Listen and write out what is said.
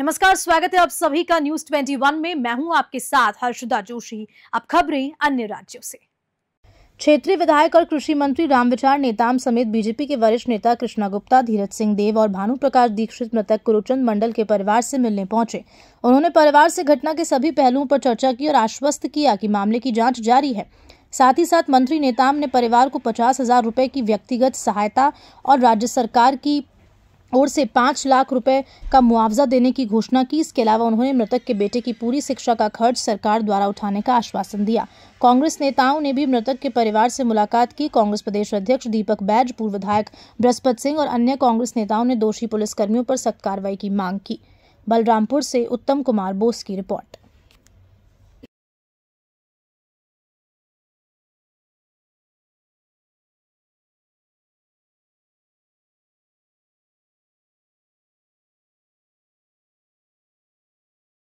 नमस्कार स्वागत है आप सभी का न्यूज 21 में मैं हूं आपके साथ हर्षदा जोशी अब खबरें अन्य राज्यों से क्षेत्रीय विधायक और कृषि मंत्री रामविचार नेताम समेत बीजेपी के वरिष्ठ नेता कृष्णा गुप्ता धीरज सिंह देव और भानु प्रकाश दीक्षित मृतक कुरुचंद मंडल के परिवार से मिलने पहुंचे उन्होंने परिवार से घटना के सभी पहलुओं पर चर्चा की और आश्वस्त किया कि मामले की जांच जारी है साथ ही साथ मंत्री नेताम ने परिवार को पचास हजार रूपए की व्यक्तिगत सहायता और राज्य सरकार की ओर से पाँच लाख रुपए का मुआवजा देने की घोषणा की इसके अलावा उन्होंने मृतक के बेटे की पूरी शिक्षा का खर्च सरकार द्वारा उठाने का आश्वासन दिया कांग्रेस नेताओं ने भी मृतक के परिवार से मुलाकात की कांग्रेस प्रदेश अध्यक्ष दीपक बैज पूर्व विधायक बृहस्पत सिंह और अन्य कांग्रेस नेताओं ने दोषी पुलिसकर्मियों पर सख्त कार्रवाई की मांग की बलरामपुर से उत्तम कुमार बोस की रिपोर्ट